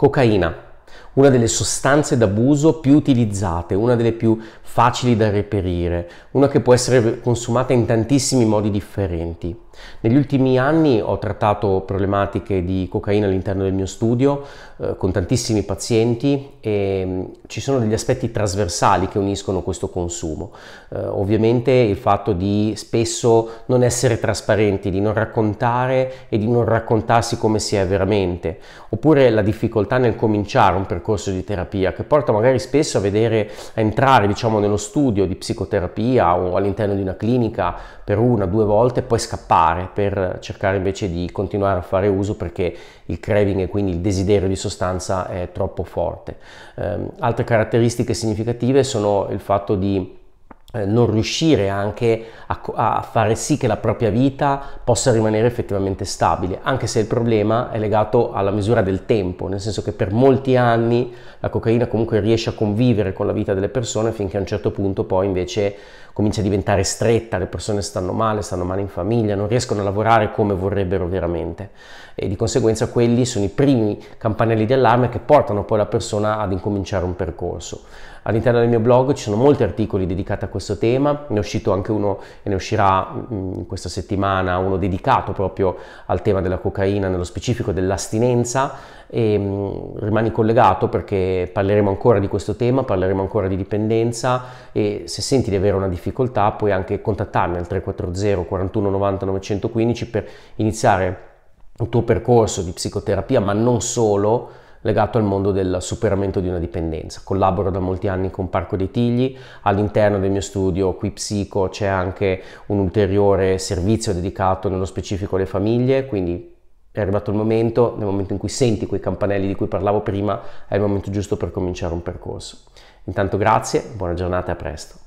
cocaina una delle sostanze d'abuso più utilizzate, una delle più facili da reperire, una che può essere consumata in tantissimi modi differenti. Negli ultimi anni ho trattato problematiche di cocaina all'interno del mio studio eh, con tantissimi pazienti e mm, ci sono degli aspetti trasversali che uniscono questo consumo. Eh, ovviamente il fatto di spesso non essere trasparenti, di non raccontare e di non raccontarsi come si è veramente, oppure la difficoltà nel cominciare un percorso percorso di terapia, che porta magari spesso a vedere, a entrare diciamo nello studio di psicoterapia o all'interno di una clinica per una, due volte e poi scappare per cercare invece di continuare a fare uso perché il craving e quindi il desiderio di sostanza è troppo forte. Eh, altre caratteristiche significative sono il fatto di eh, non riuscire anche a, a, fare sì che la propria vita possa rimanere effettivamente stabile, anche se il problema è legato alla misura del tempo, nel senso che per molti anni la cocaina comunque riesce a convivere con la vita delle persone finché a un certo punto poi invece comincia a diventare stretta, le persone stanno male, stanno male in famiglia, non riescono a lavorare come vorrebbero veramente e di conseguenza quelli sono i primi campanelli di allarme che portano poi la persona ad incominciare un percorso. All'interno del mio blog ci sono molti articoli dedicati a questo questo tema, ne è uscito anche uno e ne uscirà mh, mm, questa settimana uno dedicato proprio al tema della cocaina, nello specifico dell'astinenza e mm, rimani collegato perché parleremo ancora di questo tema, parleremo ancora di dipendenza e se senti di avere una difficoltà puoi anche contattarmi al 340 41 90 915 per iniziare un tuo percorso di psicoterapia, ma non solo legato al mondo del superamento di una dipendenza. Collaboro da molti anni con Parco dei Tigli, all'interno del mio studio qui Psico c'è anche un ulteriore servizio dedicato nello specifico alle famiglie, quindi è arrivato il momento, nel momento in cui senti quei campanelli di cui parlavo prima, è il momento giusto per cominciare un percorso. Intanto grazie, buona giornata e a presto.